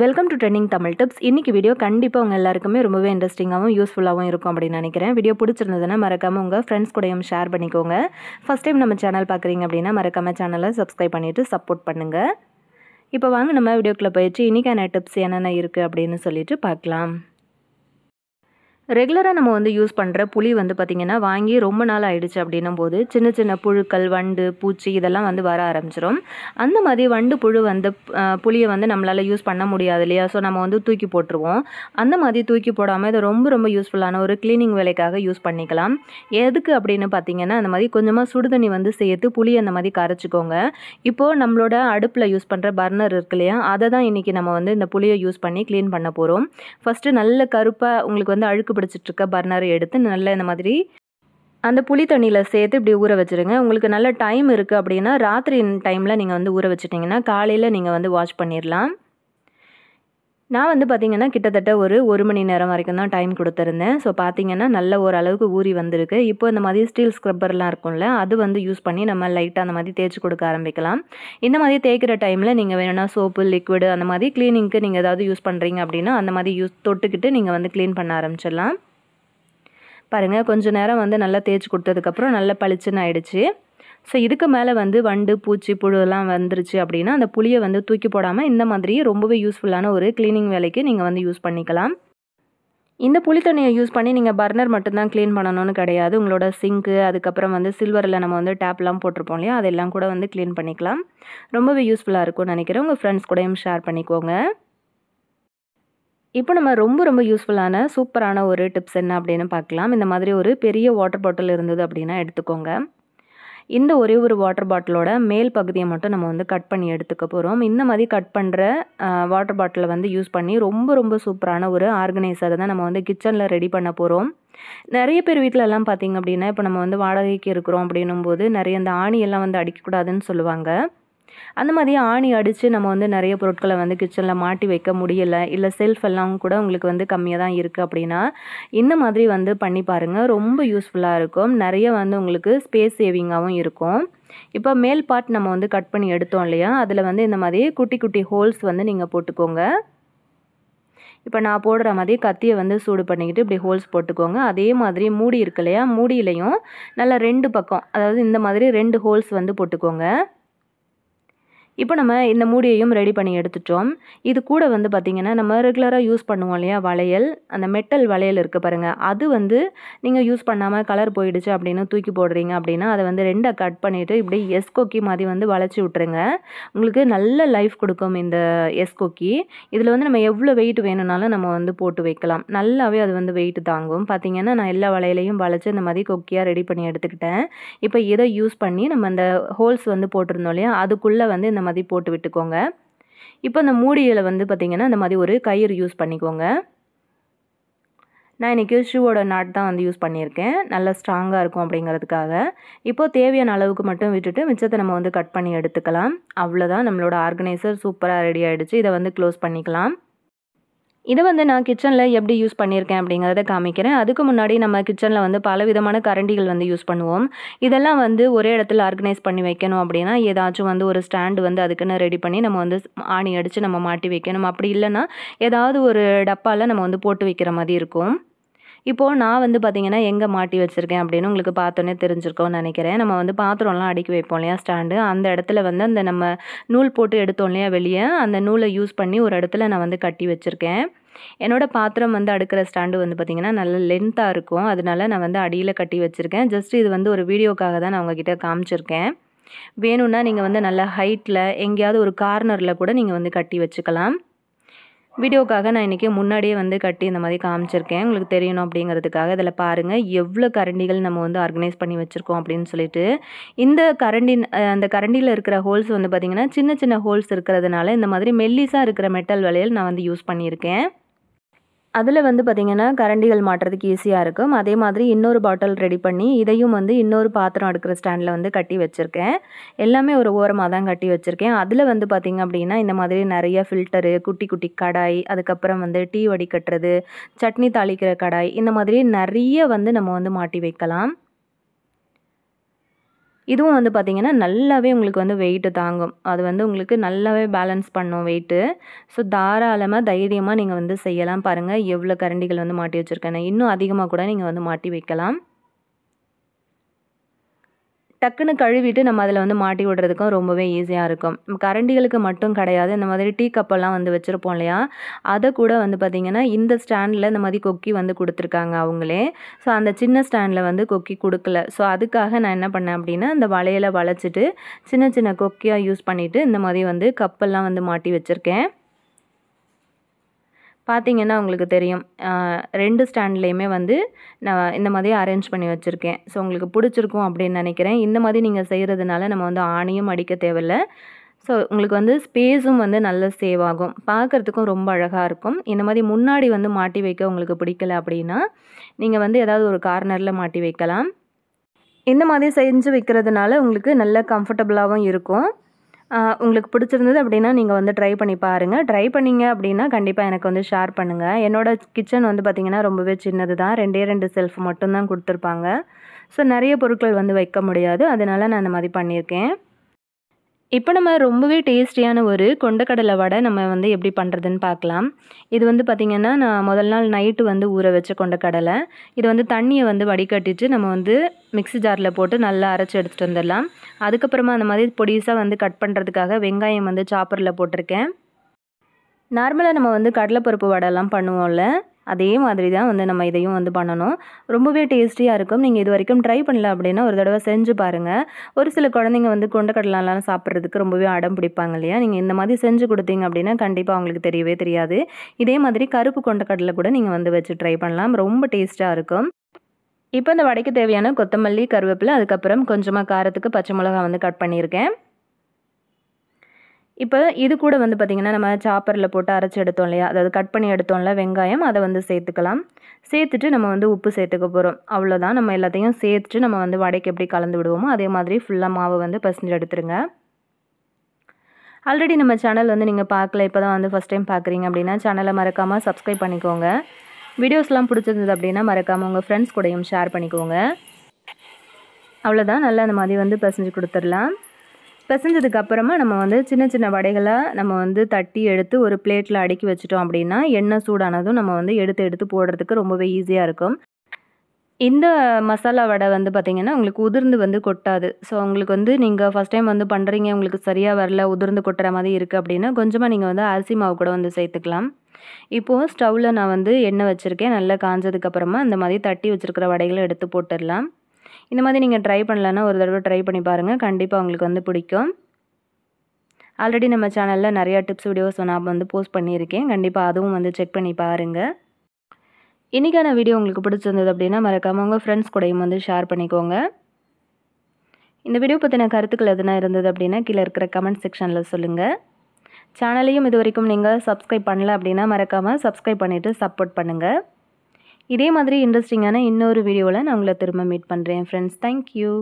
welcome to trending Tamil tips இன்றைக்கி video கண்டிப்பாக உங்கள் எல்லாருக்குமே ரொம்பவே இன்ட்ரெஸ்டிங்காகவும் யூஸ்ஃபுல்லாகவும் இருக்கும் அப்படின்னு நினைக்கிறேன் வீடியோ பிடிச்சிருந்ததுன்னா மறக்காமல் உங்கள் ஃப்ரெண்ட்ஸ் கூடயும் ஷேர் பண்ணிக்கோங்க ஃபஸ்ட் டைம் நம்ம சேனல் பார்க்குறீங்க அப்படின்னா மறக்காமல் சேனலை சப்ஸ்கிரைப் பண்ணிவிட்டு சப்போர்ட் பண்ணுங்கள் இப்போ வாங்க நம்ம வீடியோக்குள்ளே போயிடுச்சு இன்றைக்கான டிப்ஸ் என்னென்ன இருக்குது அப்படின்னு சொல்லிட்டு பார்க்கலாம் ரெகுலராக நம்ம வந்து யூஸ் பண்ணுற புளி வந்து பார்த்திங்கன்னா வாங்கி ரொம்ப நாள் ஆயிடுச்சு அப்படின்னும் போது சின்ன சின்ன புழுக்கள் வண்டு பூச்சி இதெல்லாம் வந்து வர ஆரம்பிச்சிடும் அந்த மாதிரி வண்டு புழு வந்து புளியை வந்து நம்மளால் யூஸ் பண்ண முடியாது இல்லையா ஸோ நம்ம வந்து தூக்கி போட்டுருவோம் அந்த மாதிரி தூக்கி போடாமல் இதை ரொம்ப ரொம்ப யூஸ்ஃபுல்லான ஒரு க்ளீனிங் வேலைக்காக யூஸ் பண்ணிக்கலாம் எதுக்கு அப்படின்னு பார்த்திங்கன்னா அந்த மாதிரி கொஞ்சமாக சுடுதண்ணி வந்து சேர்த்து புளி அந்த மாதிரி கரைச்சிக்கோங்க இப்போது நம்மளோட அடுப்பில் யூஸ் பண்ணுற பர்னர் இருக்கு இல்லையா அதை தான் இன்றைக்கி நம்ம வந்து இந்த புளியை யூஸ் பண்ணி க்ளீன் பண்ண போகிறோம் ஃபஸ்ட்டு நல்ல கருப்பாக உங்களுக்கு வந்து அழுக்கு இருக்க பர்னரை எடுத்து நல்லா இந்த மாதிரி அந்த புளி தண்ணியில் சேர்த்து இப்படி ஊற வச்சுருங்க உங்களுக்கு நல்ல டைம் இருக்குது அப்படின்னா ராத்திரி டைமில் நீங்கள் வந்து ஊற வச்சிட்டிங்கன்னா காலையில் நீங்கள் வந்து வாஷ் பண்ணிடலாம் நான் வந்து பார்த்திங்கன்னா கிட்டத்தட்ட ஒரு ஒரு மணி நேரம் வரைக்கும் தான் டைம் கொடுத்துருந்தேன் ஸோ பார்த்திங்கன்னா நல்ல ஓரளவுக்கு ஊறி வந்திருக்கு இப்போ இந்த மாதிரி ஸ்டீல் ஸ்க்ரப்பர்லாம் இருக்கும்ல அது வந்து யூஸ் பண்ணி நம்ம லைட்டாக அந்த மாதிரி தேய்ச்சி கொடுக்க ஆரம்பிக்கலாம் இந்த மாதிரி தேய்க்கிற டைமில் நீங்கள் வேணும்னா சோப்பு லிக்விடு அந்த மாதிரி க்ளீனிங்க்கு நீங்கள் ஏதாவது யூஸ் பண்ணுறீங்க அப்படின்னா அந்த மாதிரி யூஸ் தொட்டுக்கிட்டு நீங்கள் வந்து க்ளீன் பண்ண ஆரம்பிச்சிடலாம் பாருங்கள் கொஞ்சம் நேரம் வந்து நல்லா தேய்ச்சி கொடுத்ததுக்கப்புறம் நல்லா பளிச்சுன்னு ஆயிடுச்சு ஸோ இதுக்கு மேலே வந்து வண்டு பூச்சி புழுலாம் வந்துருச்சு அப்படின்னா அந்த புளியை வந்து தூக்கி போடாமல் இந்த மாதிரி ரொம்பவே யூஸ்ஃபுல்லான ஒரு க்ளீனிங் வேலைக்கு நீங்கள் வந்து யூஸ் பண்ணிக்கலாம் இந்த புளி தண்ணியை யூஸ் பண்ணி நீங்கள் பர்னர் மட்டும்தான் க்ளீன் பண்ணணும்னு கிடையாது உங்களோட சிங்க்கு அதுக்கப்புறம் வந்து சில்வரில் நம்ம வந்து டேப்லாம் போட்டிருப்போம் இல்லையா அதெல்லாம் கூட வந்து க்ளீன் பண்ணிக்கலாம் ரொம்பவே யூஸ்ஃபுல்லாக இருக்கும்னு நினைக்கிறேன் உங்கள் ஃப்ரெண்ட்ஸ் கூடயும் ஷேர் பண்ணிக்கோங்க இப்போ நம்ம ரொம்ப ரொம்ப யூஸ்ஃபுல்லான சூப்பரான ஒரு டிப்ஸ் என்ன அப்படின்னு பார்க்கலாம் இந்த மாதிரி ஒரு பெரிய வாட்டர் பாட்டில் இருந்தது அப்படின்னா எடுத்துக்கோங்க இந்த ஒரே ஒரு வாட்டர் பாட்டிலோட மேல் பகுதியை மட்டும் நம்ம வந்து கட் பண்ணி எடுத்துக்க போகிறோம் இந்த மாதிரி கட் பண்ணுற வாட்டர் பாட்டிலை வந்து யூஸ் பண்ணி ரொம்ப ரொம்ப சூப்பரான ஒரு ஆர்கனைசரை தான் நம்ம வந்து கிச்சனில் ரெடி பண்ண போகிறோம் நிறைய பேர் வீட்டிலலாம் பார்த்திங்க அப்படின்னா இப்போ நம்ம வந்து வாடகைக்கு இருக்கிறோம் அப்படின்னும் போது நிறைய இந்த ஆணியெல்லாம் வந்து அடிக்கக்கூடாதுன்னு சொல்லுவாங்க அந்த மாதிரி ஆணி அடித்து நம்ம வந்து நிறைய பொருட்களை வந்து கிச்சனில் மாட்டி வைக்க முடியலை இல்லை செல்ஃப் எல்லாம் கூட உங்களுக்கு வந்து கம்மியாக தான் இருக்குது அப்படின்னா இந்த மாதிரி வந்து பண்ணி பாருங்கள் ரொம்ப யூஸ்ஃபுல்லாக இருக்கும் நிறைய வந்து உங்களுக்கு ஸ்பேஸ் சேவிங்காகவும் இருக்கும் இப்போ மேல் பார்ட் நம்ம வந்து கட் பண்ணி எடுத்தோம் இல்லையா அதில் வந்து இந்த மாதிரி குட்டி குட்டி ஹோல்ஸ் வந்து நீங்கள் போட்டுக்கோங்க இப்போ நான் போடுற மாதிரி கத்தியை வந்து சூடு பண்ணிக்கிட்டு இப்படி ஹோல்ஸ் போட்டுக்கோங்க அதே மாதிரி மூடி இருக்கு இல்லையா மூடியிலையும் நல்லா ரெண்டு பக்கம் அதாவது இந்த மாதிரி ரெண்டு ஹோல்ஸ் வந்து போட்டுக்கோங்க இப்போ நம்ம இந்த மூடியையும் ரெடி பண்ணி எடுத்துட்டோம் இது கூட வந்து பார்த்திங்கன்னா நம்ம ரெகுலராக யூஸ் பண்ணுவோம் இல்லையா வளையல் அந்த மெட்டல் வளையல் இருக்குது பாருங்கள் அது வந்து நீங்கள் யூஸ் பண்ணாமல் கலர் போயிடுச்சு அப்படின்னு தூக்கி போடுறீங்க அப்படின்னா அதை வந்து ரெண்டாக கட் பண்ணிவிட்டு இப்படி எஸ் கொக்கி மாதிரி வந்து வளைச்சி விட்டுருங்க உங்களுக்கு நல்ல லைஃப் கொடுக்கும் இந்த எஸ் கொக்கி இதில் வந்து நம்ம எவ்வளோ வெயிட் வேணும்னாலும் நம்ம வந்து போட்டு வைக்கலாம் நல்லாவே அது வந்து வெயிட் தாங்கும் பார்த்திங்கன்னா நான் எல்லா வளையலையும் வளைச்சி இந்த மாதிரி கொக்கியாக ரெடி பண்ணி எடுத்துக்கிட்டேன் இப்போ இதை யூஸ் பண்ணி நம்ம அந்த ஹோல்ஸ் வந்து போட்டிருந்தோம் இல்லையா அதுக்குள்ளே வந்து இந்த மாதிரி போட்டு விட்டுக்கோங்க இப்போ இந்த மூடியில் வந்து பார்த்திங்கன்னா இந்த மாதிரி ஒரு கயிறு யூஸ் பண்ணிக்கோங்க நான் இன்றைக்கி ஷூவோட நாட் தான் வந்து யூஸ் பண்ணியிருக்கேன் நல்லா ஸ்ட்ராங்காக இருக்கும் அப்படிங்கிறதுக்காக இப்போது தேவையான அளவுக்கு மட்டும் விட்டுட்டு மிச்சத்தை நம்ம வந்து கட் பண்ணி எடுத்துக்கலாம் அவ்வளோதான் நம்மளோட ஆர்கனைசர் சூப்பராக ரெடி ஆகிடுச்சு இதை வந்து க்ளோஸ் பண்ணிக்கலாம் இதை வந்து நான் கிச்சனில் எப்படி யூஸ் பண்ணியிருக்கேன் அப்படிங்கிறத காமிக்கிறேன் அதுக்கு முன்னாடி நம்ம கிச்சனில் வந்து பல விதமான கரண்டிகள் வந்து யூஸ் பண்ணுவோம் இதெல்லாம் வந்து ஒரே இடத்துல ஆர்கனைஸ் பண்ணி வைக்கணும் அப்படின்னா ஏதாச்சும் வந்து ஒரு ஸ்டாண்டு வந்து அதுக்குன்னு ரெடி பண்ணி நம்ம வந்து ஆணி அடித்து நம்ம மாட்டி வைக்கணும் அப்படி இல்லைன்னா ஏதாவது ஒரு டப்பாவில் நம்ம வந்து போட்டு வைக்கிற மாதிரி இருக்கும் இப்போது நான் வந்து பார்த்திங்கன்னா எங்கே மாட்டி வச்சுருக்கேன் அப்படின்னு உங்களுக்கு பார்த்தோன்னே தெரிஞ்சிருக்கோம்னு நினைக்கிறேன் நம்ம வந்து பாத்திரம்லாம் அடுக்கி வைப்போம் இல்லையா ஸ்டாண்டு அந்த இடத்துல வந்து அந்த நம்ம நூல் போட்டு எடுத்தோம் இல்லையா வெளியே அந்த நூலை யூஸ் பண்ணி ஒரு இடத்துல நான் வந்து கட்டி வச்சுருக்கேன் என்னோடய பாத்திரம் வந்து அடுக்கிற ஸ்டாண்டு வந்து பார்த்திங்கன்னா நல்ல லென்த்தாக இருக்கும் அதனால நான் வந்து அடியில் கட்டி வச்சுருக்கேன் ஜஸ்ட் இது வந்து ஒரு வீடியோக்காக தான் நான் உங்ககிட்ட காமிச்சிருக்கேன் வேணும்னா நீங்கள் வந்து நல்ல ஹைட்டில் எங்கேயாவது ஒரு கார்னரில் கூட நீங்கள் வந்து கட்டி வச்சுக்கலாம் வீடியோக்காக நான் இன்றைக்கி முன்னாடியே வந்து கட்டி இந்த மாதிரி காமிச்சிருக்கேன் உங்களுக்கு தெரியணும் அப்படிங்கிறதுக்காக இதில் பாருங்கள் எவ்வளோ கரண்டிகள் நம்ம வந்து ஆர்கனைஸ் பண்ணி வச்சுருக்கோம் அப்படின்னு சொல்லிட்டு இந்த கரண்டி அந்த கரண்டியில் இருக்கிற ஹோல்ஸ் வந்து பார்த்திங்கன்னா சின்ன சின்ன ஹோல்ஸ் இருக்கிறதுனால இந்த மாதிரி மெல்லிஸாக இருக்கிற மெட்டல் வலையில் நான் வந்து யூஸ் பண்ணியிருக்கேன் அதில் வந்து பார்த்திங்கன்னா கரண்டிகள் மாட்டுறதுக்கு ஈஸியாக இருக்கும் அதே மாதிரி இன்னொரு பாட்டில் ரெடி பண்ணி இதையும் வந்து இன்னொரு பாத்திரம் அடுக்கிற ஸ்டாண்டில் வந்து கட்டி வச்சுருக்கேன் எல்லாமே ஒரு ஓரமாக தான் கட்டி வச்சுருக்கேன் அதில் வந்து பார்த்திங்க அப்படின்னா இந்த மாதிரி நிறைய ஃபில்டரு குட்டி குட்டி கடாய் அதுக்கப்புறம் வந்து டீ கட்டுறது சட்னி தாளிக்கிற கடாய் இந்த மாதிரி நிறைய வந்து நம்ம வந்து மாட்டி வைக்கலாம் இதுவும் வந்து பார்த்திங்கன்னா நல்லாவே உங்களுக்கு வந்து வெயிட்டு தாங்கும் அது வந்து உங்களுக்கு நல்லாவே பேலன்ஸ் பண்ணும் வெயிட்டு ஸோ தாராளமாக தைரியமாக நீங்கள் வந்து செய்யலாம் பாருங்கள் எவ்வளோ கரண்டிகள் வந்து மாட்டி வச்சுருக்கேன் இன்னும் அதிகமாக கூட நீங்கள் வந்து மாட்டி வைக்கலாம் டக்குன்னு கழுவிட்டு நம்ம அதில் வந்து மாட்டி விடுறதுக்கும் ரொம்பவே ஈஸியாக இருக்கும் கரண்டிகளுக்கு மட்டும் கிடையாது இந்த மாதிரி டீ கப்பெல்லாம் வந்து வச்சுருப்போம் இல்லையா அதை கூட வந்து பார்த்திங்கன்னா இந்த ஸ்டாண்டில் இந்த மாதிரி கொக்கி வந்து கொடுத்துருக்காங்க அவங்களே ஸோ அந்த சின்ன ஸ்டாண்டில் வந்து கொக்கி கொடுக்கல ஸோ அதுக்காக நான் என்ன பண்ணேன் அப்படின்னா அந்த வளையலை வளைச்சிட்டு சின்ன சின்ன கொக்கியாக யூஸ் பண்ணிவிட்டு இந்த மாதிரி வந்து கப்பெல்லாம் வந்து மாட்டி வச்சுருக்கேன் பார்த்தீங்கன்னா உங்களுக்கு தெரியும் ரெண்டு ஸ்டாண்ட்லேயுமே வந்து நான் இந்த மாதிரி அரேஞ்ச் பண்ணி வச்சுருக்கேன் ஸோ உங்களுக்கு பிடிச்சிருக்கும் அப்படின்னு நினைக்கிறேன் இந்த மாதிரி நீங்கள் செய்கிறதுனால நம்ம வந்து ஆணியும் அடிக்க தேவையில்ல ஸோ உங்களுக்கு வந்து ஸ்பேஸும் வந்து நல்ல சேவ் ஆகும் பார்க்குறதுக்கும் ரொம்ப அழகாக இருக்கும் இந்த மாதிரி முன்னாடி வந்து மாட்டி வைக்க உங்களுக்கு பிடிக்கல அப்படின்னா நீங்கள் வந்து ஏதாவது ஒரு கார்னரில் மாட்டி வைக்கலாம் இந்த மாதிரி செஞ்சு வைக்கிறதுனால உங்களுக்கு நல்ல கம்ஃபர்டபுளாகவும் இருக்கும் உங்களுக்கு பிடிச்சிருந்தது அப்படின்னா நீங்கள் வந்து ட்ரை பண்ணி பாருங்கள் ட்ரை பண்ணிங்க அப்படின்னா கண்டிப்பாக எனக்கு வந்து ஷேர் பண்ணுங்கள் என்னோடய கிச்சன் வந்து பார்த்திங்கன்னா ரொம்பவே சின்னது தான் ரெண்டே ரெண்டு செல்ஃப் மட்டும்தான் கொடுத்துருப்பாங்க ஸோ நிறைய பொருட்கள் வந்து வைக்க முடியாது அதனால் நான் அந்த மாதிரி பண்ணியிருக்கேன் இப்போ நம்ம ரொம்பவே டேஸ்டியான ஒரு கொண்டக்கடலை வடை நம்ம வந்து எப்படி பண்ணுறதுன்னு பார்க்கலாம் இது வந்து பார்த்திங்கன்னா நான் முதல் நாள் நைட்டு வந்து ஊற வச்ச கொண்டக்கடலை இது வந்து தண்ணியை வந்து வடிகட்டிட்டு நம்ம வந்து மிக்ஸி ஜாரில் போட்டு நல்லா அரைச்சி எடுத்துகிட்டு வந்துடலாம் அதுக்கப்புறமா அந்த மாதிரி பொடியூஸாக வந்து கட் பண்ணுறதுக்காக வெங்காயம் வந்து சாப்பரில் போட்டிருக்கேன் நார்மலாக நம்ம வந்து கடலைப்பருப்பு வடைலாம் பண்ணுவோம்ல அதே மாதிரி தான் வந்து நம்ம இதையும் வந்து பண்ணணும் ரொம்பவே டேஸ்டியாக இருக்கும் நீங்கள் இது வரைக்கும் ட்ரை பண்ணல அப்படின்னா ஒரு தடவை செஞ்சு பாருங்கள் ஒரு சில குழந்தைங்க வந்து கொண்டக்கடலாம் சாப்பிட்றதுக்கு ரொம்பவே அடம் பிடிப்பாங்க இல்லையா நீங்கள் இந்த மாதிரி செஞ்சு கொடுத்தீங்க அப்படின்னா கண்டிப்பாக அவங்களுக்கு தெரியவே தெரியாது இதே மாதிரி கருப்பு கொண்டக்கடலை கூட நீங்கள் வந்து வச்சு ட்ரை பண்ணலாம் ரொம்ப டேஸ்ட்டாக இருக்கும் இப்போ இந்த வடைக்கு தேவையான கொத்தமல்லி கருவேப்பிலை அதுக்கப்புறம் கொஞ்சமாக காரத்துக்கு பச்சை மிளகா வந்து கட் பண்ணியிருக்கேன் இப்போ இது கூட வந்து பார்த்திங்கன்னா நம்ம சாப்பரில் போட்டு அரைச்சி எடுத்தோம் இல்லையா அதாவது கட் பண்ணி எடுத்தோம்ல வெங்காயம் அதை வந்து சேர்த்துக்கலாம் சேர்த்துட்டு நம்ம வந்து உப்பு சேர்த்துக்க போகிறோம் அவ்வளோதான் நம்ம எல்லாத்தையும் சேர்த்துட்டு நம்ம வந்து வடைக்கு எப்படி கலந்து விடுவோமோ அதே மாதிரி ஃபுல்லாக மாவை வந்து பசஞ்சு எடுத்துருங்க ஆல்ரெடி நம்ம சேனல் வந்து நீங்கள் பார்க்கல இப்போ தான் வந்து ஃபஸ்ட் டைம் பார்க்குறீங்க அப்படின்னா சேனலை மறக்காமல் சப்ஸ்கிரைப் பண்ணிக்கோங்க வீடியோஸ்லாம் பிடிச்சிருந்தது அப்படின்னா மறக்காமல் உங்கள் ஃப்ரெண்ட்ஸ் கூடயும் ஷேர் பண்ணிக்கோங்க அவ்வளோதான் நல்லா அந்த மாதிரி வந்து பசஞ்சு கொடுத்துடலாம் அப்புறமா நம்ம வந்து சின்ன சின்ன வடைகளை நம்ம வந்து தட்டி எடுத்து ஒரு பிளேட்டில் அடுக்கி வச்சிட்டோம் அப்படின்னா எண்ணெய் சூடானதும் நம்ம வந்து எடுத்து எடுத்து போடுறதுக்கு ரொம்பவே ஈஸியாக இருக்கும் இந்த மசாலா வடை வந்து பார்த்திங்கன்னா உங்களுக்கு உதிர்ந்து வந்து கொட்டாது ஸோ உங்களுக்கு வந்து நீங்கள் ஃபஸ்ட் டைம் வந்து பண்ணுறீங்க உங்களுக்கு சரியாக வரல உதிர்ந்து கொட்டுற மாதிரி இருக்குது அப்படின்னா கொஞ்சமாக நீங்கள் வந்து அரிசி மாவு கூட வந்து சேர்த்துக்கலாம் இப்போது ஸ்டவ்வில் நான் வந்து எண்ணெய் வச்சுருக்கேன் நல்லா காஞ்சதுக்கப்புறமா அந்த மாதிரி தட்டி வச்சுருக்கிற வடைகளை எடுத்து போட்டுடலாம் இந்த மாதிரி நீங்கள் ட்ரை பண்ணலன்னா ஒரு தடவை ட்ரை பண்ணி பாருங்கள் கண்டிப்பாக உங்களுக்கு வந்து பிடிக்கும் ஆல்ரெடி நம்ம சேனலில் நிறையா டிப்ஸ் வீடியோஸ் நான் வந்து போஸ்ட் பண்ணியிருக்கேன் கண்டிப்பாக அதுவும் வந்து செக் பண்ணி பாருங்கள் இன்றைக்கான வீடியோ உங்களுக்கு பிடிச்சிருந்தது அப்படின்னா மறக்காமல் உங்கள் ஃப்ரெண்ட்ஸ் கூடயும் வந்து ஷேர் பண்ணிக்கோங்க இந்த வீடியோ பற்றின கருத்துக்கள் எதுனா இருந்தது அப்படின்னா கீழே இருக்கிற கமெண்ட் செக்ஷனில் சொல்லுங்கள் சேனலையும் இது வரைக்கும் நீங்கள் சப்ஸ்கிரைப் பண்ணல அப்படின்னா மறக்காமல் சப்ஸ்கிரைப் பண்ணிவிட்டு சப்போர்ட் பண்ணுங்கள் இதே மாதிரி இன்ட்ரெஸ்டிங்கான இன்னொரு வீடியோவில் நான் உங்களை திரும்ப மீட் பண்ணுறேன் ஃப்ரெண்ட்ஸ் தேங்க்யூ